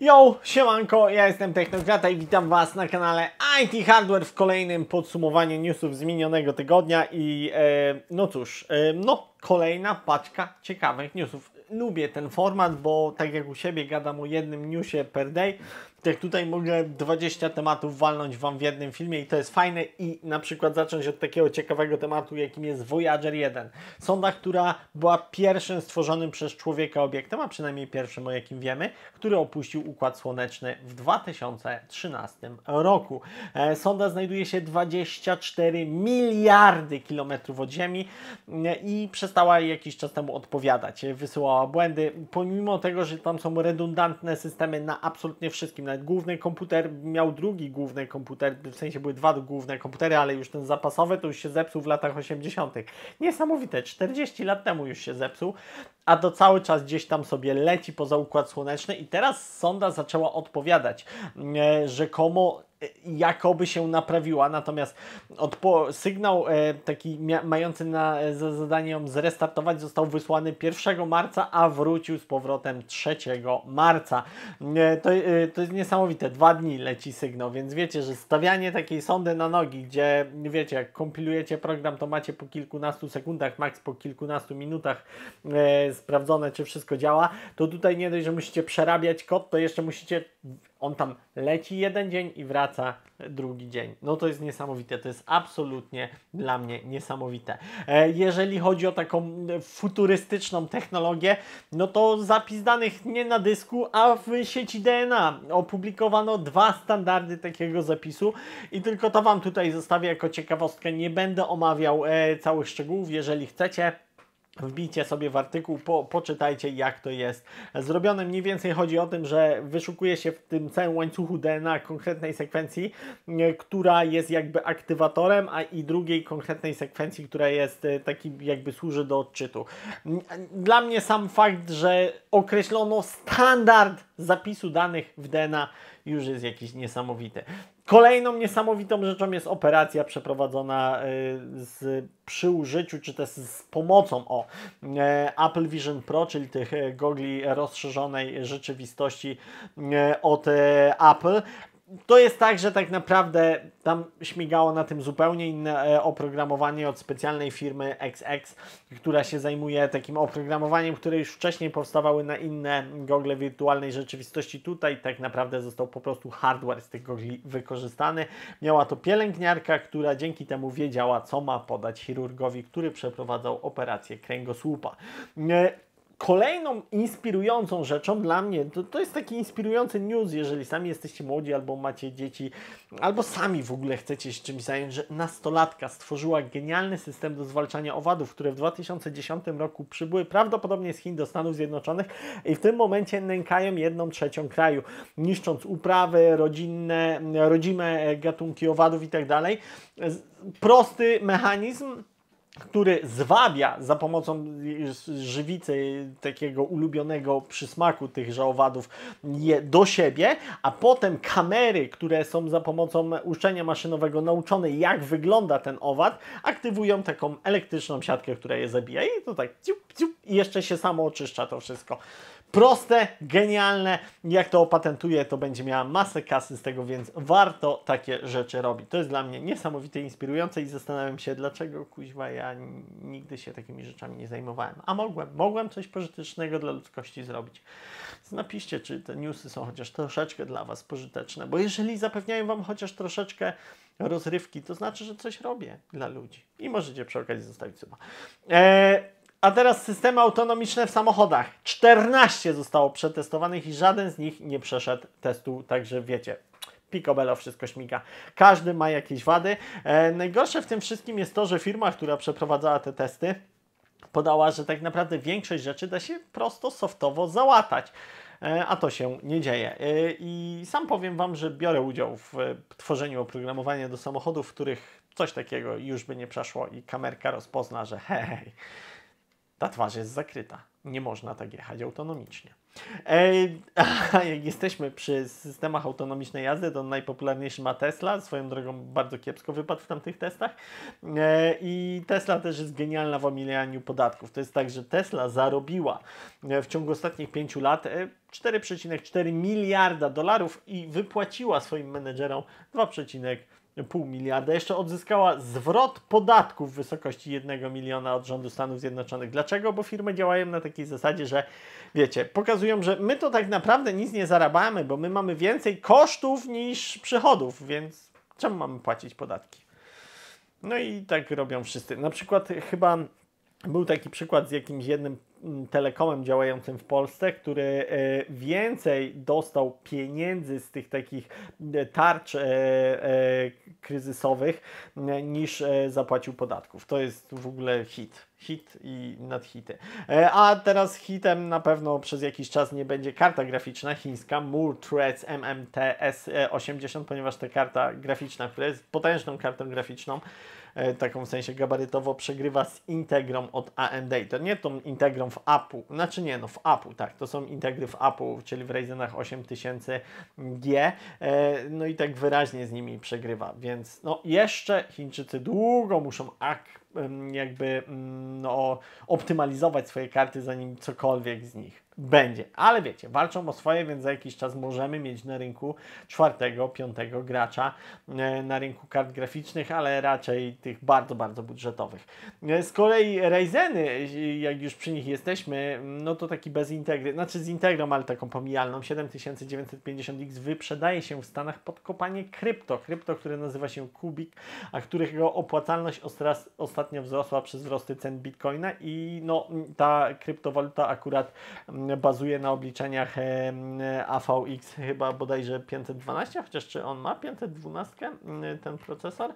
Yo, siemanko, ja jestem Technokrata i witam Was na kanale IT Hardware w kolejnym podsumowaniu newsów z minionego tygodnia i e, no cóż, e, no kolejna paczka ciekawych newsów. Lubię ten format, bo tak jak u siebie gadam o jednym newsie per day, jak tutaj mogę 20 tematów walnąć Wam w jednym filmie i to jest fajne i na przykład zacząć od takiego ciekawego tematu, jakim jest Voyager 1. Sonda, która była pierwszym stworzonym przez człowieka obiektem, a przynajmniej pierwszym, o jakim wiemy, który opuścił Układ Słoneczny w 2013 roku. E, sonda znajduje się 24 miliardy kilometrów od Ziemi e, i przestała jakiś czas temu odpowiadać. E, wysyłała błędy, pomimo tego, że tam są redundantne systemy na absolutnie wszystkim, na główny komputer miał drugi główny komputer, w sensie były dwa główne komputery, ale już ten zapasowy to już się zepsuł w latach 80. Niesamowite, 40 lat temu już się zepsuł, a to cały czas gdzieś tam sobie leci poza Układ Słoneczny i teraz sonda zaczęła odpowiadać, e, rzekomo jakoby się naprawiła, natomiast odpo- sygnał e, taki mający na, e, za zadanie ją zrestartować został wysłany 1 marca, a wrócił z powrotem 3 marca. E, to, e, to jest niesamowite, dwa dni leci sygnał, więc wiecie, że stawianie takiej sondy na nogi, gdzie wiecie, jak kompilujecie program, to macie po kilkunastu sekundach, maks po kilkunastu minutach e, sprawdzone, czy wszystko działa, to tutaj nie dość, że musicie przerabiać kod, to jeszcze musicie on tam leci jeden dzień i wraca drugi dzień. No to jest niesamowite, to jest absolutnie dla mnie niesamowite. E, jeżeli chodzi o taką futurystyczną technologię, no to zapis danych nie na dysku, a w sieci DNA. Opublikowano dwa standardy takiego zapisu i tylko to Wam tutaj zostawię jako ciekawostkę. Nie będę omawiał e, całych szczegółów. Jeżeli chcecie, Wbijcie sobie w artykuł, po, poczytajcie jak to jest zrobione. Mniej więcej chodzi o tym, że wyszukuje się w tym całym łańcuchu DNA konkretnej sekwencji, e, która jest jakby aktywatorem, a i drugiej konkretnej sekwencji, która jest e, taki jakby służy do odczytu. Dla mnie sam fakt, że określono standard zapisu danych w DNA już jest jakiś niesamowity. Kolejną niesamowitą rzeczą jest operacja przeprowadzona y, z, przy użyciu, czy też z pomocą o e, Apple Vision Pro, czyli tych e, gogli rozszerzonej rzeczywistości e, od Apple to jest tak, że tak naprawdę tam śmigało na tym zupełnie inne e, oprogramowanie od specjalnej firmy XX, która się zajmuje takim oprogramowaniem, które już wcześniej powstawały na inne gogle wirtualnej rzeczywistości. Tutaj tak naprawdę został po prostu hardware z tych gogli wykorzystany. Miała to pielęgniarka, która dzięki temu wiedziała, co ma podać chirurgowi, który przeprowadzał operację kręgosłupa. E, Kolejną inspirującą rzeczą dla mnie, to, to jest taki inspirujący news, jeżeli sami jesteście młodzi albo macie dzieci, albo sami w ogóle chcecie się czymś zająć, że nastolatka stworzyła genialny system do zwalczania owadów, które w 2010 roku przybyły prawdopodobnie z Chin do Stanów Zjednoczonych i w tym momencie nękają jedną trzecią kraju, niszcząc uprawy rodzinne, rodzime gatunki owadów i tak dalej. Prosty mechanizm, który zwabia za pomocą żywicy takiego ulubionego przysmaku tychże owadów je do siebie, a potem kamery, które są za pomocą uczenia maszynowego nauczone, jak wygląda ten owad, aktywują taką elektryczną siatkę, która je zabija i to tak ciup, ciup, i jeszcze się samo oczyszcza to wszystko proste, genialne. Jak to opatentuje, to będzie miała masę kasy z tego, więc warto takie rzeczy robić. To jest dla mnie niesamowite, inspirujące i zastanawiam się, dlaczego kuźwa ja nigdy się takimi rzeczami nie zajmowałem. A mogłem, mogłem coś pożytecznego dla ludzkości zrobić. Napiszcie, czy te newsy są chociaż troszeczkę dla Was pożyteczne, bo jeżeli zapewniają Wam chociaż troszeczkę rozrywki, to znaczy, że coś robię dla ludzi. I możecie przy okazji zostawić suba. Eee, a teraz systemy autonomiczne w samochodach. 14 zostało przetestowanych i żaden z nich nie przeszedł testu, także wiecie. Picobello wszystko śmiga. Każdy ma jakieś wady. E, najgorsze w tym wszystkim jest to, że firma, która przeprowadzała te testy, podała, że tak naprawdę większość rzeczy da się prosto, softowo załatać e, a to się nie dzieje. E, I sam powiem Wam, że biorę udział w e, tworzeniu oprogramowania do samochodów, w których coś takiego już by nie przeszło i kamerka rozpozna, że hej, ta twarz jest zakryta. Nie można tak jechać autonomicznie. Ej, jak jesteśmy przy systemach autonomicznej jazdy, to najpopularniejszy ma Tesla. Swoją drogą bardzo kiepsko wypadł w tamtych testach. E, I Tesla też jest genialna w omijaniu podatków. To jest tak, że Tesla zarobiła e, w ciągu ostatnich pięciu lat 4,4 e, miliarda dolarów i wypłaciła swoim menedżerom miliarda pół miliarda. Jeszcze odzyskała zwrot podatków w wysokości 1 miliona od rządu Stanów Zjednoczonych. Dlaczego? Bo firmy działają na takiej zasadzie, że wiecie, pokazują, że my to tak naprawdę nic nie zarabiamy, bo my mamy więcej kosztów niż przychodów, więc czemu mamy płacić podatki? No i tak robią wszyscy. Na przykład chyba był taki przykład z jakimś jednym Mm, telekomem działającym w Polsce, który e, więcej dostał pieniędzy z tych takich e, tarcz e, kryzysowych niż zapłacił podatków. To jest w ogóle hit hit i nadhity. E, a teraz hitem na pewno przez jakiś czas nie będzie karta graficzna chińska Moore Threads MMTS80, e ponieważ ta karta graficzna, która jest potężną kartą graficzną, e, taką w sensie gabarytowo przegrywa z Integrą od AMD. To nie tą Integrą w Apple, znaczy nie, no w Apple, tak, to są Integry w Apple, czyli w Ryzenach 8000G, no i tak wyraźnie z nimi przegrywa, więc no jeszcze Chińczycy długo muszą ak jakby mm, no, optymalizować swoje karty, zanim cokolwiek z nich będzie. Ale wiecie, walczą o swoje, więc za jakiś czas możemy mieć na rynku czwartego, piątego gracza e, na rynku kart graficznych, ale raczej tych bardzo, bardzo budżetowych. E, z kolei Ryzeny, jak już przy nich jesteśmy, no to taki bez integry, znaczy z integrą, ale taką pomijalną, 7950X wyprzedaje się w Stanach pod kopanie krypto. Krypto, które nazywa się Kubik, a którego opłacalność ostatnio wzrosła przez wzrosty cen bitcoina i no ta kryptowaluta akurat mm, Mm, bazuje na obliczeniach AVX chyba bodajże 512, chociaż czy on ma 512 mm, ten procesor?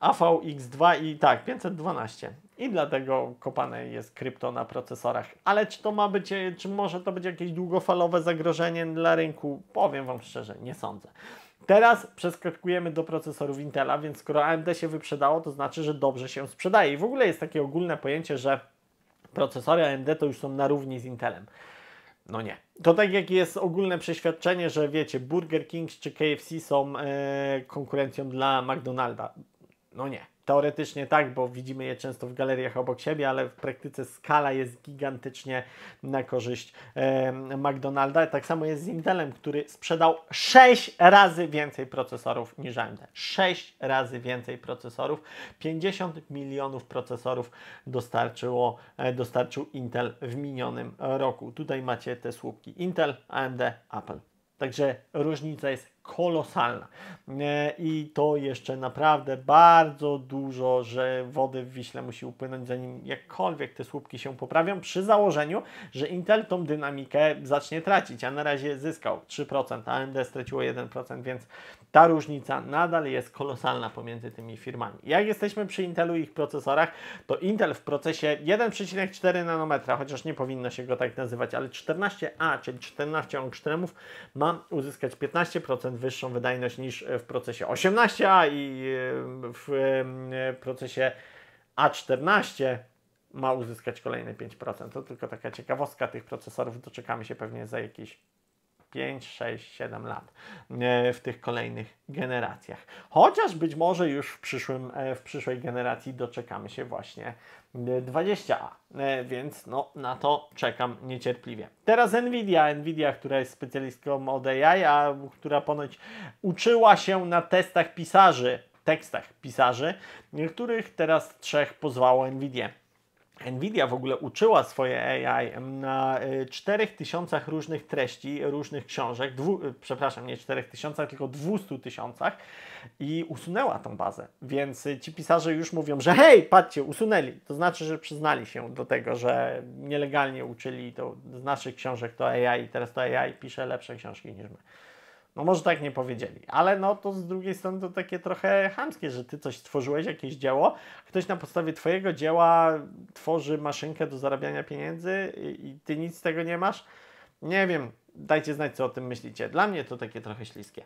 AVX2 i tak, 512. I dlatego kopane jest krypto na procesorach. Ale czy to ma być, e, czy może to być jakieś długofalowe zagrożenie dla rynku? Powiem Wam szczerze, nie sądzę. Teraz przeskakujemy do procesorów Intela, więc skoro AMD się wyprzedało, to znaczy, że dobrze się sprzedaje. I w ogóle jest takie ogólne pojęcie, że procesory AMD to już są na równi z Intelem. No nie. To tak jak jest ogólne przeświadczenie, że wiecie, Burger King czy KFC są e, konkurencją dla McDonalda. No nie. Teoretycznie tak, bo widzimy je często w galeriach obok siebie, ale w praktyce skala jest gigantycznie na korzyść e, McDonalda. Tak samo jest z Intelem, który sprzedał 6 razy więcej procesorów niż AMD. 6 razy więcej procesorów. 50 milionów procesorów dostarczyło, e, dostarczył Intel w minionym roku. Tutaj macie te słupki Intel, AMD, Apple. Także różnica jest kolosalna. E, I to jeszcze naprawdę bardzo dużo, że wody w Wiśle musi upłynąć, zanim jakkolwiek te słupki się poprawią, przy założeniu, że Intel tą dynamikę zacznie tracić, a na razie zyskał 3%, AMD straciło 1%, więc ta różnica nadal jest kolosalna pomiędzy tymi firmami. Jak jesteśmy przy Intelu i ich procesorach, to Intel w procesie 1,4 nanometra, chociaż nie powinno się go tak nazywać, ale 14A, czyli 14 angstremów, ma uzyskać 15% wyższą wydajność niż e, w procesie 18A i e, e, w procesie A14 ma uzyskać kolejne 5%. To tylko taka ciekawostka tych procesorów, doczekamy się pewnie za jakiś 5, 6, 7 lat e, w tych kolejnych generacjach. Chociaż być może już w, przyszłym, e, w przyszłej generacji doczekamy się właśnie 20A, e, więc no, na to czekam niecierpliwie. Teraz Nvidia, Nvidia, która jest specjalistką od AI, a która ponoć uczyła się na testach pisarzy, tekstach pisarzy, których teraz trzech pozwało Nvidia. Nvidia w ogóle uczyła swoje AI na 4000 y, różnych treści, różnych książek, dwu, y, przepraszam, nie 4000, tylko 200 tysiącach i usunęła tą bazę. Więc y, ci pisarze już mówią, że hej, patrzcie, usunęli. To znaczy, że przyznali się do tego, że nielegalnie uczyli to z naszych książek to AI i teraz to AI pisze lepsze książki niż my. No może tak nie powiedzieli, ale no to z drugiej strony to takie trochę hamskie, że ty coś stworzyłeś, jakieś dzieło, ktoś na podstawie twojego dzieła tworzy maszynkę do zarabiania pieniędzy i, i ty nic z tego nie masz. Nie wiem, dajcie znać, co o tym myślicie. Dla mnie to takie trochę śliskie.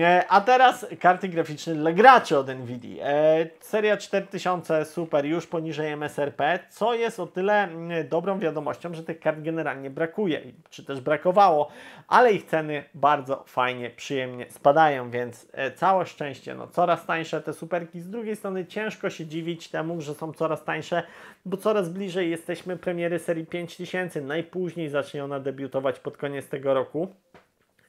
E, a teraz karty graficzne dla graczy od NVIDII. E, seria 4000 super, już poniżej MSRP, co jest o tyle mm, dobrą wiadomością, że tych kart generalnie brakuje, czy też brakowało, ale ich ceny bardzo fajnie, przyjemnie spadają, więc e, całe szczęście, no coraz tańsze te superki. Z drugiej strony ciężko się dziwić temu, że są coraz tańsze, bo coraz bliżej jesteśmy premiery serii 5000, najpóźniej zacznie ona debiutować pod koniec tego roku.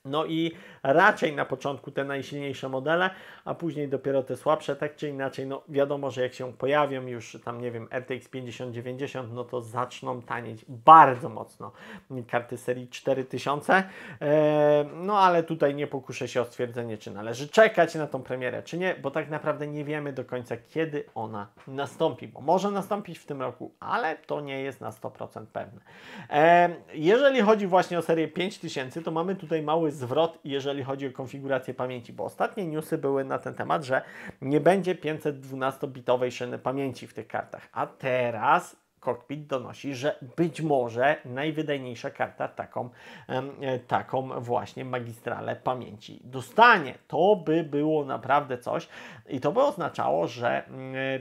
No i raczej na początku te najsilniejsze modele, a później dopiero te słabsze, tak czy inaczej, no wiadomo, że jak się pojawią już tam, nie wiem, RTX 5090, no to zaczną tanieć bardzo mocno karty serii 4000, e, no ale tutaj nie pokuszę się o stwierdzenie, czy należy czekać na tą premierę, czy nie, bo tak naprawdę nie wiemy do końca, kiedy ona nastąpi, bo może nastąpić w tym roku, ale to nie jest na 100% pewne. E, jeżeli chodzi właśnie o serię 5000, to mamy tutaj mały zwrot, jeżeli chodzi o konfigurację pamięci, bo ostatnie newsy były na ten temat, że nie będzie 512-bitowej szyny pamięci w tych kartach, a teraz Cockpit donosi, że być może najwydajniejsza karta taką, e, taką właśnie magistralę pamięci dostanie. To by było naprawdę coś i to by oznaczało, że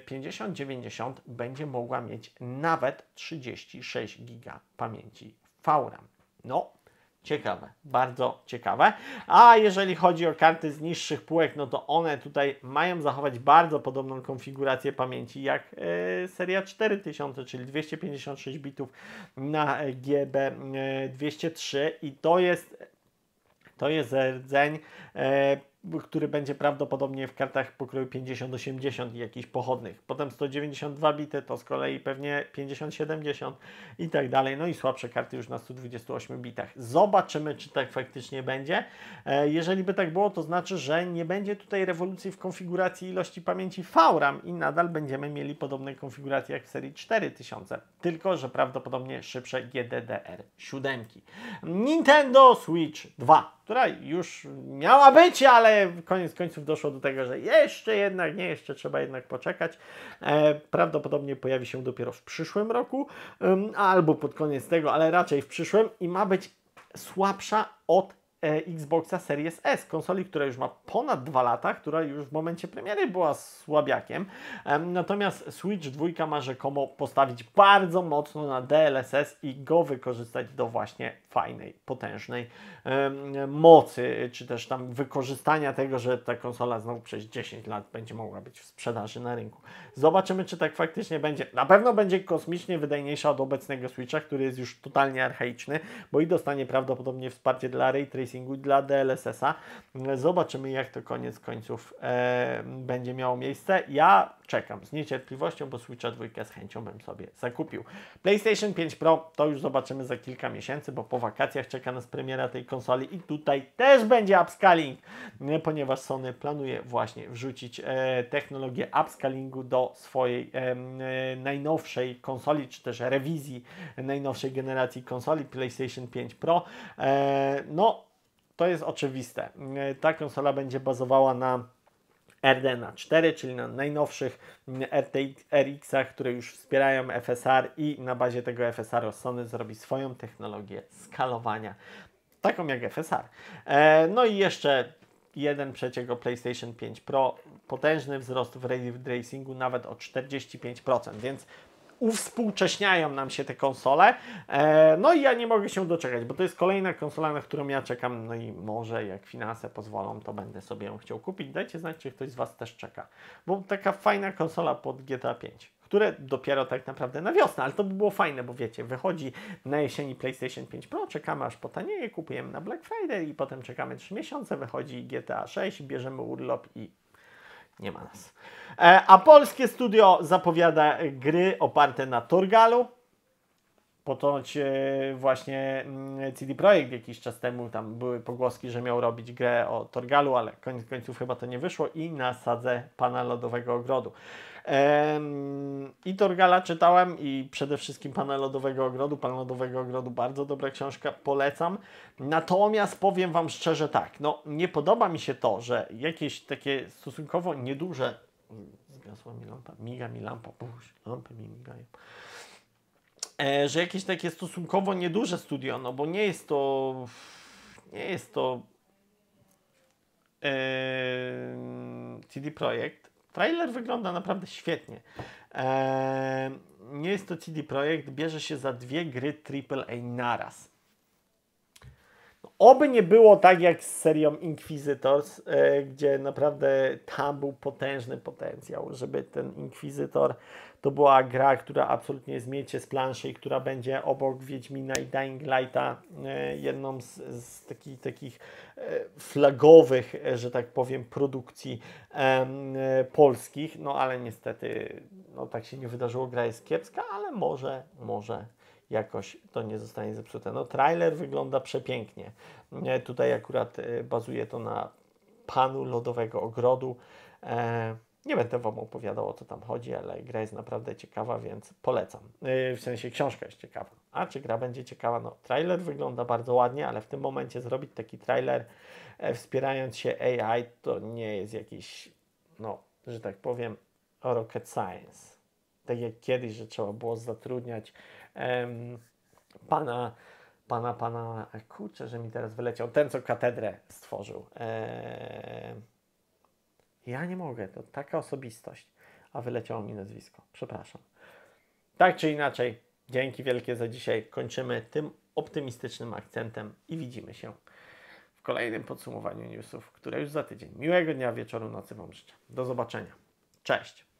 5090 mm, będzie mogła mieć nawet 36 giga pamięci VRAM. No, Ciekawe, bardzo ciekawe. A jeżeli chodzi o karty z niższych półek, no to one tutaj mają zachować bardzo podobną konfigurację pamięci jak y, seria 4000, czyli 256 bitów na e, GB203 e, i to jest to jest rdzeń. Y, który będzie prawdopodobnie w kartach pokroju 50-80 i jakichś pochodnych. Potem 192 bity to z kolei pewnie 50-70 i tak dalej. No i słabsze karty już na 128 bitach. Zobaczymy, czy tak faktycznie będzie. E, jeżeli by tak było, to znaczy, że nie będzie tutaj rewolucji w konfiguracji ilości pamięci VRAM i nadal będziemy mieli podobne konfiguracje jak w serii 4000, tylko że prawdopodobnie szybsze GDDR 7. Nintendo Switch 2 która już miała być, ale koniec końców doszło do tego, że jeszcze jednak, nie, jeszcze trzeba jednak poczekać. E, prawdopodobnie pojawi się dopiero w przyszłym roku albo pod koniec tego, ale raczej w przyszłym i ma być słabsza od E, Xboxa Series S, konsoli, która już ma ponad dwa lata, która już w momencie premiery była słabiakiem. Natomiast Switch 2 ma rzekomo postawić bardzo mocno na DLSS i go wykorzystać do właśnie fajnej, potężnej mocy, czy też tam wykorzystania tego, że ta konsola znowu przez 10 lat będzie mogła być w sprzedaży na rynku. Zobaczymy, czy tak faktycznie będzie. Na pewno będzie kosmicznie wydajniejsza od obecnego Switcha, który jest już totalnie archaiczny, bo i dostanie prawdopodobnie wsparcie dla Ray Tracing dla DLSS-a. Zobaczymy, jak to koniec końców e, będzie miało miejsce. Ja czekam z niecierpliwością, bo Switcha 2 z chęcią bym sobie zakupił. PlayStation 5 Pro to już zobaczymy za kilka miesięcy, bo po wakacjach czeka nas premiera tej konsoli i tutaj też będzie upscaling, e, ponieważ Sony planuje właśnie wrzucić e, technologię upscalingu do swojej e, najnowszej konsoli, czy też rewizji najnowszej generacji konsoli PlayStation 5 Pro. E, no, to jest oczywiste. E, ta konsola będzie bazowała na RDNA 4, czyli na najnowszych mm, rtx ach które już wspierają FSR i na bazie tego FSR Sony zrobi swoją technologię skalowania, taką jak FSR. E, no i jeszcze jeden trzeciego PlayStation 5 Pro, potężny wzrost w ray tracingu nawet o 45%, więc uwspółcześniają nam się te konsole. E, no i ja nie mogę się doczekać, bo to jest kolejna konsola, na którą ja czekam. No i może jak finanse pozwolą, to będę sobie ją chciał kupić. Dajcie znać, czy ktoś z Was też czeka. Bo taka fajna konsola pod GTA 5 które dopiero tak naprawdę na wiosnę, ale to by było fajne, bo wiecie, wychodzi na jesieni PlayStation 5 Pro, czekamy aż potanieje, kupujemy na Black Friday i potem czekamy 3 miesiące, wychodzi GTA 6, bierzemy urlop i nie ma nas. E, a polskie studio zapowiada gry oparte na Torgalu, Potąć e, właśnie mm, CD Projekt jakiś czas temu tam były pogłoski, że miał robić grę o Torgalu, ale koniec końców chyba to nie wyszło i na sadze Pana Lodowego Ogrodu. I Torgala czytałem i przede wszystkim Pana Lodowego Ogrodu. pana Lodowego Ogrodu bardzo dobra książka, polecam. Natomiast powiem Wam szczerze tak, no nie podoba mi się to, że jakieś takie stosunkowo nieduże... Mm, zgasła mi lampa, miga mi lampa, puść, lampy mi migają. E, że jakieś takie stosunkowo nieduże studio, no bo nie jest to nie jest to CD e, Projekt. Trailer wygląda naprawdę świetnie. E, nie jest to CD Projekt, bierze się za dwie gry AAA naraz. Oby nie było tak jak z serią Inquisitors, e, gdzie naprawdę tam był potężny potencjał, żeby ten Inquisitor to była gra, która absolutnie zmiecie z planszy i która będzie obok Wiedźmina i Dying Lighta e, jedną z, z takich e, flagowych, że tak powiem, produkcji polskich. No ale niestety no, tak się nie wydarzyło, gra jest kiepska, ale może, może jakoś to nie zostanie zepsute. No trailer wygląda przepięknie. Mm, e, tutaj akurat e, bazuje to na panu lodowego ogrodu. E, nie będę Wam opowiadał o co tam chodzi, ale gra jest naprawdę ciekawa, więc polecam. W sensie książka jest ciekawa. A czy gra będzie ciekawa? No, trailer wygląda bardzo ładnie, ale w tym momencie zrobić taki trailer wspierając się AI to nie jest jakiś, no, że tak powiem, rocket science. Tak jak kiedyś, że trzeba było zatrudniać em, pana, pana, pana, kurczę, że mi teraz wyleciał, ten co katedrę stworzył. E, ja nie mogę, to taka osobistość, a wyleciało mi nazwisko, przepraszam. Tak czy inaczej, dzięki wielkie za dzisiaj. Kończymy tym optymistycznym akcentem i widzimy się w kolejnym podsumowaniu newsów, które już za tydzień. Miłego dnia, wieczoru, nocy Wam życzę. Do zobaczenia. Cześć!